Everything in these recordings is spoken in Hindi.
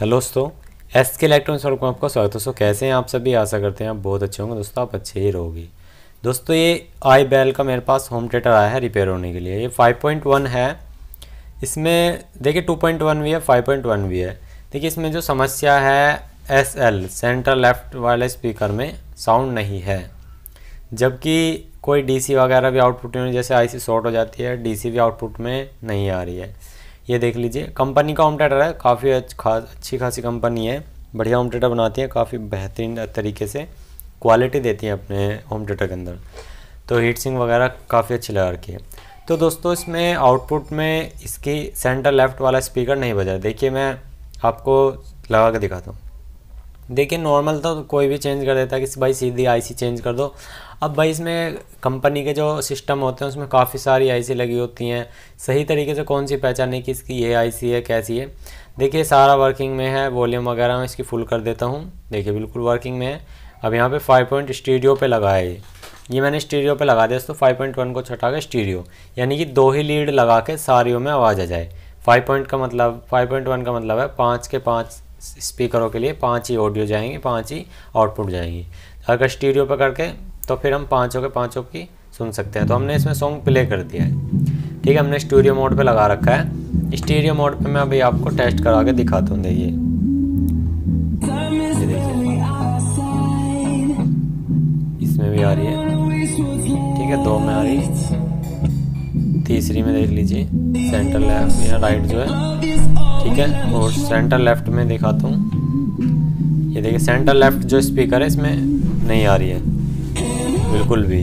हेलो दोस्तों एस के इलेक्ट्रॉनिक्स और आपका स्वागत है दोस्तों कैसे हैं आप सभी आशा करते हैं आप बहुत अच्छे होंगे दोस्तों आप अच्छे ही रहोगे दोस्तों ये आई बैल का मेरे पास होम थिएटर आया है रिपेयर होने के लिए ये 5.1 है इसमें देखिए 2.1 भी है 5.1 भी है देखिए इसमें जो समस्या है एस एल सेंटर लेफ्ट वाले स्पीकर में साउंड नहीं है जबकि कोई डी वगैरह भी आउटपुट नहीं जैसे आई शॉर्ट हो जाती है डी भी आउटपुट में नहीं आ रही है ये देख लीजिए कंपनी का होम थिएटर है काफ़ी अच्छी खासी कंपनी है बढ़िया होम थिएटर बनाती है काफ़ी बेहतरीन तरीके से क्वालिटी देती है अपने होम थिएटर के अंदर तो हीट सिंग वगैरह काफ़ी अच्छी लगा रखी है तो दोस्तों इसमें आउटपुट में इसकी सेंटर लेफ्ट वाला स्पीकर नहीं बजा देखिए मैं आपको लगा के दिखाता हूँ देखिए नॉर्मल तो कोई भी चेंज कर देता है कि भाई सीधी आईसी चेंज कर दो अब भाई इसमें कंपनी के जो सिस्टम होते हैं उसमें काफ़ी सारी आईसी लगी होती हैं सही तरीके से कौन सी पहचाने कि इसकी ये आईसी है कैसी है देखिए सारा वर्किंग में है वॉल्यूम वगैरह मैं इसकी फुल कर देता हूँ देखिए बिल्कुल वर्किंग में है अब यहाँ पे फाइव पॉइंट स्टीडियो पर लगा है ये ये मैंने स्टीडियो पर लगा दिया तो फाइव पॉइंट वन को छटा के स्टीडियो यानी कि दो ही लीड लगा के सारियों में आवाज़ आ जाए फाइव पॉइंट का मतलब फाइव पॉइंट वन का मतलब है पाँच के पाँच स्पीकरों के लिए पाँच ही ऑडियो जाएंगे पाँच ही आउटपुट जाएंगी अगर स्टीडियो पर करके तो फिर हम पाँचों के पाँचों की सुन सकते हैं तो हमने इसमें सॉन्ग प्ले कर दिया है ठीक है हमने स्टूडियो मोड पे लगा रखा है स्टूडियो मोड पे मैं अभी आपको टेस्ट करा के दिखाता हूँ देखिए इसमें भी आ रही है ठीक है दो में आ रही है तीसरी में देख लीजिए सेंटर लेफ्ट या राइट जो है ठीक है और सेंटर लेफ्ट में दिखाता हूँ ये देखिए सेंटर लेफ्ट जो स्पीकर है इसमें नहीं आ रही है बिल्कुल भी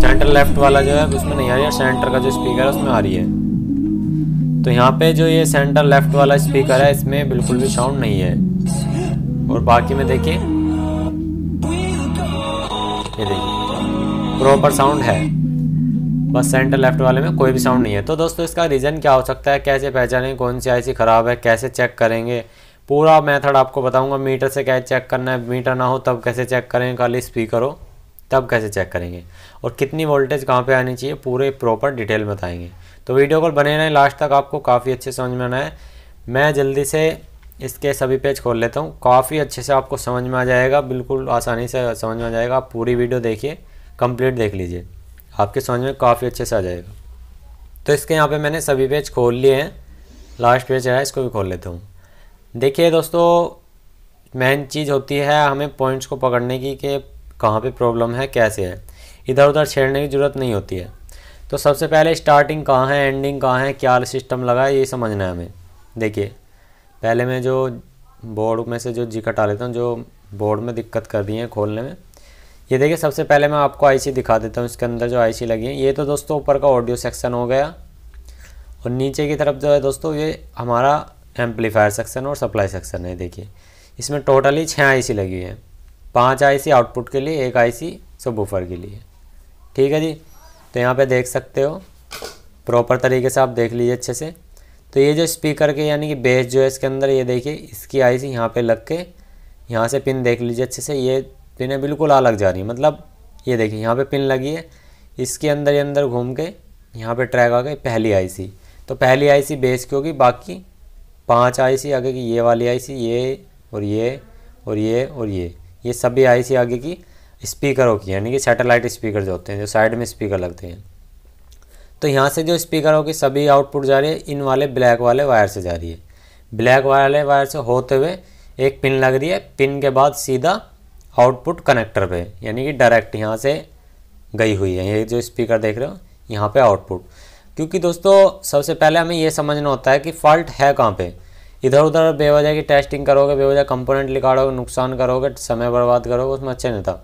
सेंटर तो लेफ्ट वाला जो है उसमें नहीं आ रही है सेंटर का जो स्पीकर है उसमें आ रही है तो यहाँ पे जो ये सेंटर लेफ्ट वाला स्पीकर है इसमें बिल्कुल भी साउंड नहीं है और बाकी में देखिए ये देखिए प्रॉपर साउंड है बस सेंटर लेफ्ट वाले में कोई भी साउंड नहीं है तो दोस्तों इसका रीज़न क्या हो सकता है कैसे पहचानें कौन सी आईसी ख़राब है कैसे चेक करेंगे पूरा मेथड आपको बताऊंगा मीटर से कैसे चेक करना है मीटर ना हो तब कैसे चेक करें खाली स्पीकर हो तब कैसे चेक करेंगे और कितनी वोल्टेज कहाँ पे आनी चाहिए पूरे प्रॉपर डिटेल बताएंगे तो वीडियो कॉल बने रहें लास्ट तक आपको काफ़ी अच्छे समझ में आना है मैं जल्दी से इसके सभी पेज खोल लेता हूँ काफ़ी अच्छे से आपको समझ में आ जाएगा बिल्कुल आसानी से समझ में आ जाएगा आप पूरी वीडियो देखिए कंप्लीट देख लीजिए आपके समझ में काफ़ी अच्छे से आ जाएगा तो इसके यहाँ पे मैंने सभी पेज खोल लिए हैं लास्ट पेज है इसको भी खोल लेता हूँ देखिए दोस्तों मेन चीज़ होती है हमें पॉइंट्स को पकड़ने की कि कहाँ पे प्रॉब्लम है कैसे है इधर उधर छेड़ने की ज़रूरत नहीं होती है तो सबसे पहले स्टार्टिंग कहाँ है एंडिंग कहाँ है क्या सिस्टम लगा है ये समझना है हमें देखिए पहले मैं जो बोर्ड में से जो जी कटा लेता हूँ जो बोर्ड में दिक्कत कर दी है खोलने में ये देखिए सबसे पहले मैं आपको आईसी दिखा देता हूँ इसके अंदर जो आईसी लगी है ये तो दोस्तों ऊपर का ऑडियो सेक्शन हो गया और नीचे की तरफ जो है दोस्तों ये हमारा एम्पलीफायर सेक्शन और सप्लाई सेक्शन है देखिए इसमें टोटली छः आईसी लगी हुई है पाँच आईसी आउटपुट के लिए एक आईसी सबवूफर के लिए ठीक है जी तो यहाँ पे देख सकते हो प्रॉपर तरीके से आप देख लीजिए अच्छे से तो ये जो स्पीकर के यानी कि बेस जो है इसके अंदर ये देखिए इसकी आई सी यहाँ पर लग के यहाँ से पिन देख लीजिए अच्छे से ये पिनें बिल्कुल अलग जा रही है मतलब ये देखिए यहाँ पर पिन लगी है इसके अंदर ही अंदर घूम के यहाँ पर ट्रैक आ गई पहली आई तो पहली आई बेस की होगी बाकी पांच आईसी आगे की ये वाली आईसी ये और ये और ये और ये ये सभी आई सी आगे की स्पीकरों की यानी कि सैटेलाइट स्पीकर जो होते हैं जो साइड में स्पीकर लगते हैं तो यहाँ से जो स्पीकरों की सभी आउटपुट जा रही है इन वाले ब्लैक वाले वायर से जा रही है ब्लैक वाले वायर से होते हुए एक पिन लग रही है पिन के बाद सीधा आउटपुट कनेक्टर पे यानी कि डायरेक्ट यहाँ से गई हुई है ये जो स्पीकर देख रहे हो यहाँ पे आउटपुट क्योंकि दोस्तों सबसे पहले हमें ये समझना होता है कि फॉल्ट है कहाँ पे इधर उधर बेवजह की टेस्टिंग करोगे बेवजह कंपोनेंट निकालोगे नुकसान करोगे समय बर्बाद करोगे उसमें अच्छा नहीं था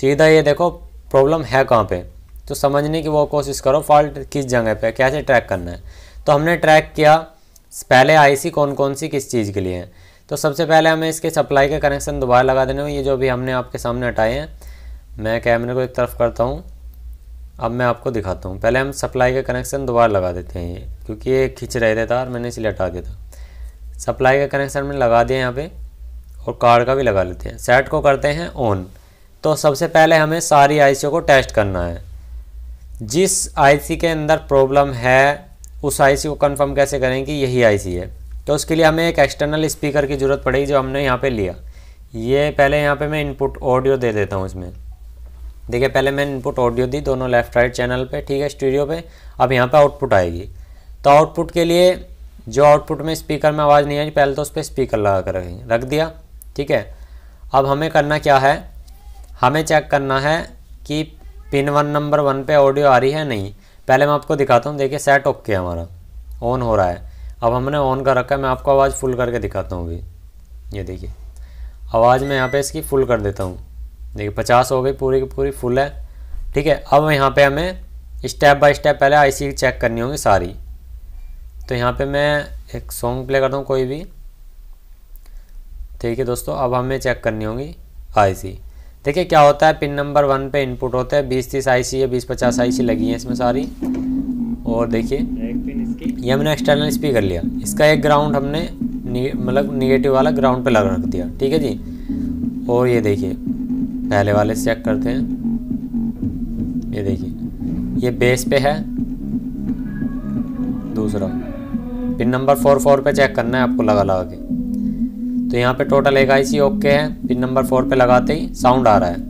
सीधा ये देखो प्रॉब्लम है कहाँ पे तो समझने की वो कोशिश करो फॉल्ट किस जगह पे कैसे ट्रैक करना है तो हमने ट्रैक किया पहले आईसी कौन कौन सी किस चीज़ के लिए है तो सबसे पहले हमें इसके सप्लाई के कनेक्शन दोबारा लगा देने हो ये जो भी हमने आपके सामने हटाए हैं मैं कैमरे को एक तरफ करता हूँ अब मैं आपको दिखाता हूँ पहले हम सप्लाई के कनेक्शन दोबारा लगा देते हैं ये क्योंकि ये खींच रहे थे तार मैंने इसलिए हटा दिया था सप्लाई का कनेक्शन में लगा दिया यहाँ पे और कार्ड का भी लगा लेते हैं सेट को करते हैं ऑन तो सबसे पहले हमें सारी आई को टेस्ट करना है जिस आई के अंदर प्रॉब्लम है उस आई को कन्फर्म कैसे करें कि यही आई है तो उसके लिए हमें एक एक्सटर्नल स्पीकर की ज़रूरत पड़ेगी जो हमने यहाँ पर लिया ये पहले यहाँ पे मैं इनपुट ऑडियो दे देता हूँ इसमें देखिए पहले मैंने इनपुट ऑडियो दी दोनों लेफ्ट राइट चैनल पे ठीक है स्टूडियो पे अब यहाँ पे आउटपुट आएगी तो आउटपुट के लिए जो आउटपुट में स्पीकर में आवाज़ नहीं आई पहले तो उस पर स्पीकर लगा कर रख दिया ठीक है अब हमें करना क्या है हमें चेक करना है कि पिन वन नंबर वन पे ऑडियो आ रही है नहीं पहले मैं आपको दिखाता हूँ देखिए सेट ओके हमारा ऑन हो रहा है अब हमने ऑन कर रखा है मैं आपको आवाज़ फुल करके दिखाता हूँ अभी ये देखिए आवाज़ मैं यहाँ पे इसकी फुल कर देता हूँ देखिए पचास हो गई पूरी की पूरी फुल है ठीक है अब यहाँ पे हमें स्टेप बाय स्टेप पहले आईसी चेक करनी होगी सारी तो यहाँ पे मैं एक सॉन्ग प्ले करता हूँ कोई भी ठीक है दोस्तों अब हमें चेक करनी होगी आईसी देखिए क्या होता है पिन नंबर वन पे इनपुट होता है बीस तीस आईसी या बीस पचास आईसी लगी है इसमें सारी और देखिए ये हमने एक्सटर्नल स्पीकर लिया इसका एक ग्राउंड हमने मतलब निगेटिव वाला ग्राउंड पर लगा रख दिया ठीक है जी और ये देखिए पहले वाले से चेक करते हैं ये देखिए ये बेस पे है दूसरा पिन नंबर फोर फोर पे चेक करना है आपको लगा लगा के तो यहाँ पे टोटल एक आई सी ओके है पिन नंबर फोर पे लगाते ही साउंड आ रहा है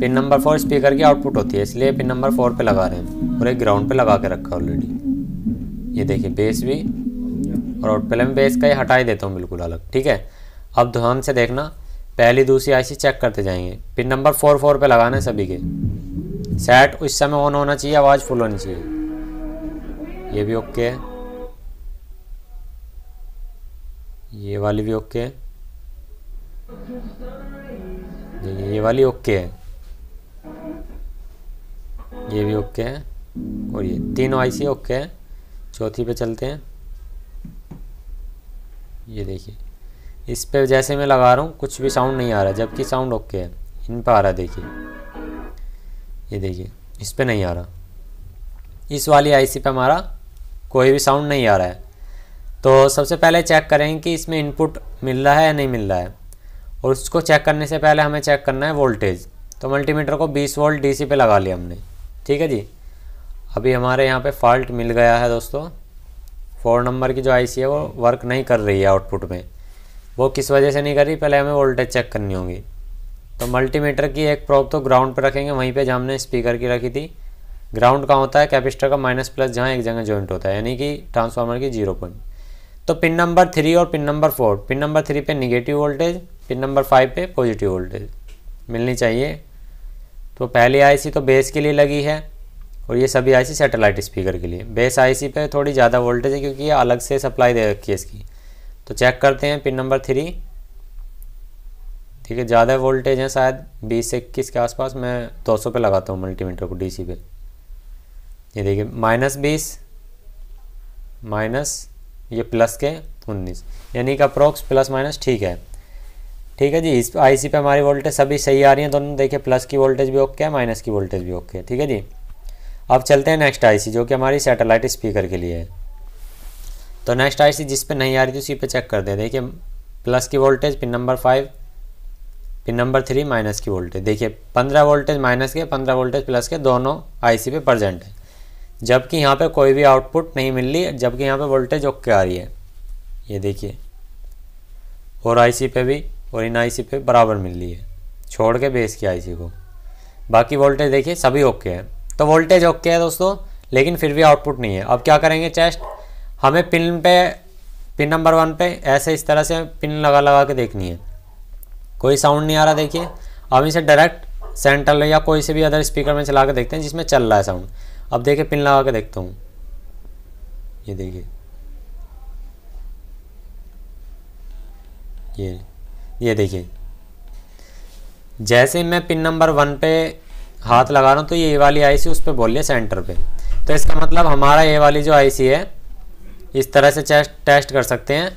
पिन नंबर फोर स्पीकर की आउटपुट होती है इसलिए पिन नंबर फोर पे लगा रहे हैं और एक ग्राउंड पे लगा के रखा है ऑलरेडी ये देखिए बेस भी और आउट पहले मैं बेस का ही हटा ही देता हूँ बिल्कुल अलग ठीक है अब ध्यान से देखना पहली दूसरी आई चेक करते जाएंगे पिन नंबर फोर फोर पर लगाना है सभी के सेट उस समय ऑन होना चाहिए आवाज़ फुल होनी चाहिए ये भी ओके है ये वाली भी ओके है देखिए ये वाली ओके है ये भी ओके है और ये तीनों आईसी ओके है चौथी पे चलते हैं ये देखिए इस पर जैसे मैं लगा रहा हूँ कुछ भी साउंड नहीं आ रहा जबकि साउंड ओके है इन पर आ रहा देखिए ये देखिए इस पर नहीं आ रहा इस वाली आईसी पे हमारा कोई भी साउंड नहीं आ रहा है तो सबसे पहले चेक करें कि इसमें इनपुट मिल रहा है या नहीं मिल रहा है और उसको चेक करने से पहले हमें चेक करना है वोल्टेज तो मल्टीमीटर को 20 वोल्ट डीसी पे लगा लिया हमने ठीक है जी अभी हमारे यहाँ पे फॉल्ट मिल गया है दोस्तों फोर नंबर की जो आईसी है वो वर्क नहीं कर रही है आउटपुट में वो किस वजह से नहीं कर रही पहले हमें वोल्टेज चेक करनी होगी तो मल्टीमीटर की एक प्रॉब तो ग्राउंड पर रखेंगे वहीं पर जहाँ हमने स्पीकर की रखी थी ग्राउंड कहाँ होता है कैपिस्टर का माइनस प्लस जहाँ एक जगह जॉइंट होता है यानी कि ट्रांसफार्मर की जीरो पॉइंट तो पिन नंबर थ्री और pin number four pin number three पे negative voltage pin number five पे पॉजिटिव वोल्टेज मिलनी चाहिए तो पहली आईसी तो बेस के लिए लगी है और ये सभी आईसी सैटेलाइट स्पीकर के लिए बेस आईसी पे थोड़ी ज़्यादा वोल्टेज है क्योंकि ये अलग से सप्लाई दे रखी है इसकी तो चेक करते हैं पिन नंबर थ्री ठीक है ज़्यादा वोल्टेज है शायद बीस से इक्कीस के आसपास मैं दो सौ लगाता हूँ मल्टीमीटर को सी पे ये देखिए माइनस बीस माइनस ये प्लस के उन्नीस यानी कि अप्रोक्स प्लस माइनस ठीक है ठीक है जी इस आईसी पे हमारी वोल्टेज सभी सही आ रही है दोनों देखिए प्लस की वोल्टेज भी ओके है माइनस की वोल्टेज भी ओके है ठीक है जी अब चलते हैं नेक्स्ट आईसी जो कि हमारी सैटेलाइट स्पीकर के लिए है तो नेक्स्ट सी जिस पे नहीं आ रही थी उसी पे चेक कर दें देखिए प्लस की voltage pin number five pin number three minus की वोल्टेज देखिए पंद्रह वोल्टेज माइनस के पंद्रह वोल्टेज प्लस के दोनों सी पे प्रजेंट है जबकि यहाँ पे कोई भी आउटपुट नहीं मिल रही जबकि यहाँ पे वोल्टेज ओके आ रही है ये देखिए और आईसी पे भी और इन आईसी पे बराबर मिल रही है छोड़ के बेस की आईसी को बाकी वोल्टेज देखिए सभी ओके है तो वोल्टेज ओके है दोस्तों लेकिन फिर भी आउटपुट नहीं है अब क्या करेंगे चेस्ट हमें पिन पे पिन नंबर वन पे ऐसे इस तरह से पिन लगा लगा के देखनी है कोई साउंड नहीं आ रहा देखिए अब इसे डायरेक्ट सेंट्रल या कोई से भी अदर स्पीकर में चला के देखते हैं जिसमें चल रहा है साउंड अब देखे पिन लगा के देखता हूँ ये देखिए ये ये देखिए जैसे मैं पिन नंबर वन पे हाथ लगा रहा हूँ तो ये वाली आईसी उस पर बोल सेंटर पे तो इसका मतलब हमारा ये वाली जो आईसी है इस तरह से टेस्ट कर सकते हैं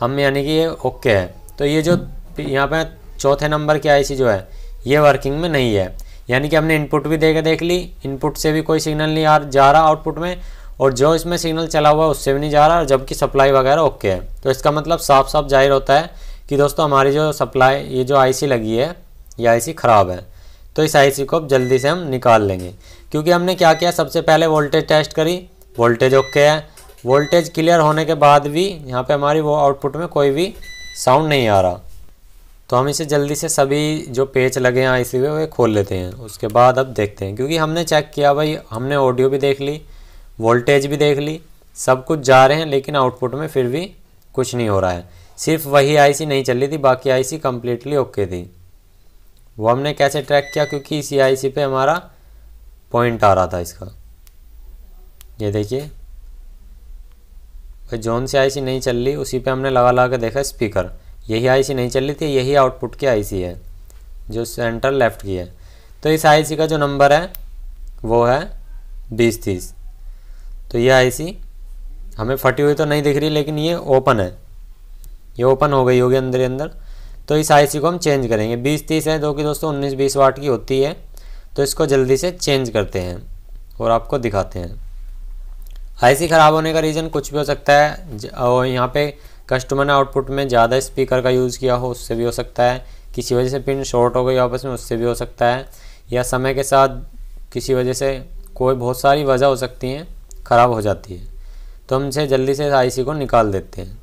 हम यानी कि ये ओके है तो ये जो यहाँ पे चौथे नंबर की आईसी जो है ये वर्किंग में नहीं है यानी कि हमने इनपुट भी देकर देख ली इनपुट से भी कोई सिग्नल नहीं आ जा रहा आउटपुट में और जो इसमें सिग्नल चला हुआ है उससे भी नहीं जा रहा जबकि सप्लाई वगैरह ओके है तो इसका मतलब साफ साफ जाहिर होता है कि दोस्तों हमारी जो सप्लाई ये जो आईसी लगी है ये आईसी ख़राब है तो इस आईसी को अब जल्दी से हम निकाल लेंगे क्योंकि हमने क्या किया सबसे पहले वोल्टेज टेस्ट करी वोल्टेज ओके है वोल्टेज क्लियर होने के बाद भी यहाँ पर हमारी वो आउटपुट में कोई भी साउंड नहीं आ रहा तो हम इसे जल्दी से सभी जो पेज लगे हैं आई सी वे खोल लेते हैं उसके बाद अब देखते हैं क्योंकि हमने चेक किया भाई हमने ऑडियो भी देख ली वोल्टेज भी देख ली सब कुछ जा रहे हैं लेकिन आउटपुट में फिर भी कुछ नहीं हो रहा है सिर्फ वही आईसी नहीं चल रही थी बाकी आईसी कंप्लीटली ओके थी वो हमने कैसे ट्रैक किया क्योंकि इसी आईसी पे हमारा पॉइंट आ रहा था इसका ये देखिए भाई जौन सी आईसी नहीं चल रही उसी पे हमने लगा लगा के देखा स्पीकर यही आईसी नहीं चल रही थी यही आउटपुट की आईसी है जो सेंटर लेफ़्ट की है तो इस आईसी का जो नंबर है वो है बीस तीस तो यह आईसी हमें फटी हुई तो नहीं दिख रही लेकिन ये ओपन है ये ओपन हो गई होगी अंदर ही अंदर तो इस आईसी को हम चेंज करेंगे बीस तीस है जो कि दोस्तों उन्नीस बीस वाट की होती है तो इसको जल्दी से चेंज करते हैं और आपको दिखाते हैं आईसी ख़राब होने का रीज़न कुछ भी हो सकता है और यहाँ पे कस्टमर ने आउटपुट में ज़्यादा स्पीकर का यूज़ किया हो उससे भी हो सकता है किसी वजह से पिन शॉर्ट हो गई आपस में उससे भी हो सकता है या समय के साथ किसी वजह से कोई बहुत सारी वजह हो सकती हैं ख़राब हो जाती है तो हम इसे जल्दी से आईसी को निकाल देते हैं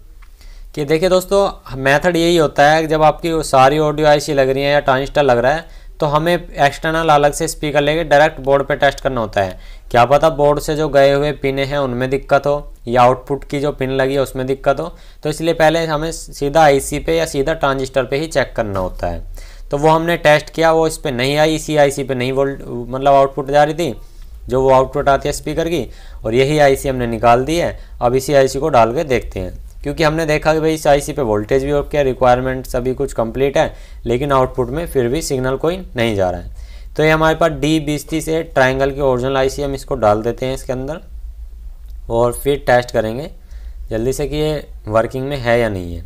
कि देखिए दोस्तों मेथड यही होता है जब आपकी सारी ऑडियो आईसी लग रही है या ट्रांजिस्टर लग रहा है तो हमें एक्सटर्नल अलग से स्पीकर लेके डायरेक्ट बोर्ड पे टेस्ट करना होता है क्या पता बोर्ड से जो गए हुए पिन हैं उनमें दिक्कत हो या आउटपुट की जो पिन लगी है उसमें दिक्कत हो तो इसलिए पहले हमें सीधा आईसी पे या सीधा ट्रांजिस्टर पे ही चेक करना होता है तो वो हमने टेस्ट किया वो इस पर नहीं आई इसी आईसी पे नहीं वोल्ट मतलब आउटपुट जा रही थी जो वो आउटपुट आती है स्पीकर की और यही आई हमने निकाल दी है अब इसी आई को डाल के देखते हैं क्योंकि हमने देखा कि भाई इस आईसी पे वोल्टेज भी ओके है रिक्वायरमेंट सभी कुछ कंप्लीट है लेकिन आउटपुट में फिर भी सिग्नल कोई नहीं जा रहा है तो ये हमारे पास डी बीस तीस है ट्राइंगल की ओरिजिनल आईसी हम इसको डाल देते हैं इसके अंदर और फिर टेस्ट करेंगे जल्दी से कि ये वर्किंग में है या नहीं है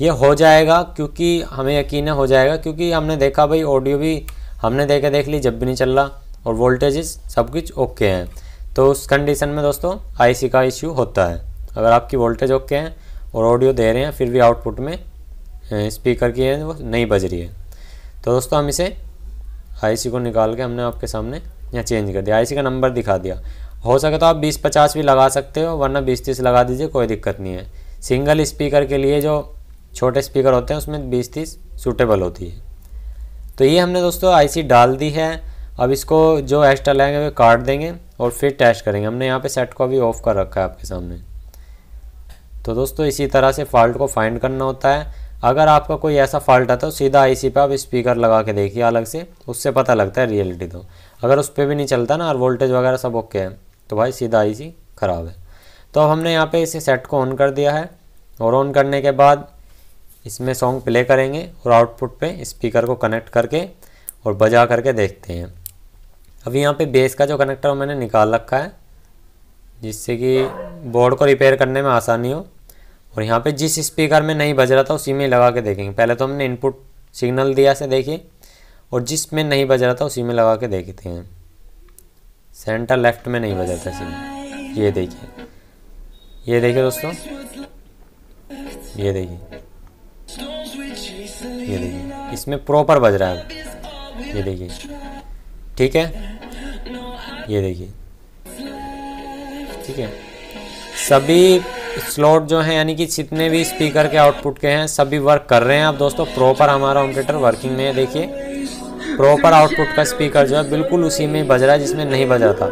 ये हो जाएगा क्योंकि हमें यकीन हो जाएगा क्योंकि हमने देखा भाई ऑडियो भी हमने देखे देख ली जब भी नहीं चल रहा और वोल्टेजेस सब कुछ ओके हैं तो उस कंडीशन में दोस्तों आईसी का इश्यू होता है अगर आपकी वोल्टेज ओके हैं और ऑडियो दे रहे हैं फिर भी आउटपुट में स्पीकर की है वो नहीं बज रही है तो दोस्तों हम इसे आई को निकाल के हमने आपके सामने यहाँ चेंज कर दिया आई का नंबर दिखा दिया हो सके तो आप बीस पचास भी लगा सकते हो वरना बीस तीस लगा दीजिए कोई दिक्कत नहीं है सिंगल स्पीकर के लिए जो छोटे स्पीकर होते हैं उसमें बीस तीस सूटेबल होती है तो ये हमने दोस्तों आईसी डाल दी है अब इसको जो एक्स्ट्रा लगेंगे वे काट देंगे और फिर टेस्ट करेंगे हमने यहाँ पे सेट को अभी ऑफ़ कर रखा है आपके सामने तो दोस्तों इसी तरह से फॉल्ट को फाइंड करना होता है अगर आपका कोई ऐसा फॉल्ट आता है तो सीधा आईसी पे आप स्पीकर लगा के देखिए अलग से उससे पता लगता है रियलिटी तो अगर उस पर भी नहीं चलता ना और वोल्टेज वगैरह सब ओके है तो भाई सीधा आईसी ख़राब है तो अब हमने यहाँ पे इसे सेट को ऑन कर दिया है और ऑन करने के बाद इसमें सॉन्ग प्ले करेंगे और आउटपुट पे स्पीकर को कनेक्ट करके और बजा करके देखते हैं अब यहाँ पे बेस का जो कनेक्टर मैंने निकाल रखा है जिससे कि बोर्ड को रिपेयर करने में आसानी हो और यहाँ पे जिस स्पीकर में नहीं बज रहा था उसी में लगा के देखेंगे पहले तो हमने इनपुट सिग्नल दिया से देखिए और जिस में नहीं बज रहा था उसी में लगा के देखते हैं सेंटर लेफ्ट में नहीं रहा था सिग्नल ये देखिए ये देखिए दोस्तों ये देखिए ये देखिए इसमें प्रॉपर बज रहा है ये देखिए ठीक है ये देखिए ठीक है सभी स्लॉट जो है यानी कि जितने भी स्पीकर के आउटपुट के हैं सभी वर्क कर रहे हैं आप दोस्तों प्रॉपर हमारा होम थिएटर वर्किंग में है देखिए प्रॉपर आउटपुट का स्पीकर जो है बिल्कुल उसी में बज रहा है जिसमें नहीं बजा था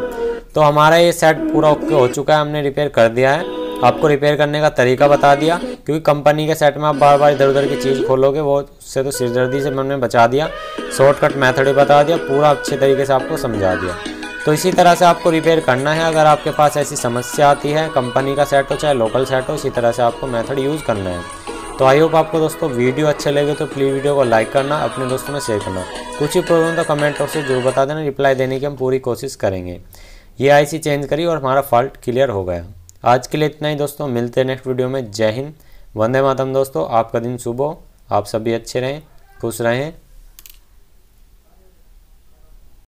तो हमारा ये सेट पूरा ओके हो चुका है हमने रिपेयर कर दिया है आपको रिपेयर करने का तरीका बता दिया क्योंकि कंपनी के सेट में आप बार बार इधर उधर की चीज़ खोलोगे वो उससे तो सिरदर्दी से मैंने बचा दिया शॉर्टकट मेथड बता दिया पूरा अच्छे तरीके से आपको समझा दिया तो इसी तरह से आपको रिपेयर करना है अगर आपके पास ऐसी समस्या आती है कंपनी का सेट हो चाहे लोकल सेट हो इसी तरह से आपको मेथड यूज़ करना है तो आई होप आपको दोस्तों वीडियो अच्छे लगे तो प्लीज़ वीडियो को लाइक करना अपने दोस्तों में शेयर करना कुछ ही प्रॉब्लम तो कमेंट बॉक्स से जरूर बता देना रिप्लाई देने की हम पूरी कोशिश करेंगे ये आईसी चेंज करी और हमारा फॉल्ट क्लियर हो गया आज के लिए इतना ही दोस्तों मिलते हैं नेक्स्ट वीडियो में जय हिंद वंदे मातम दोस्तों आपका दिन शुभ हो आप सभी अच्छे रहें खुश रहें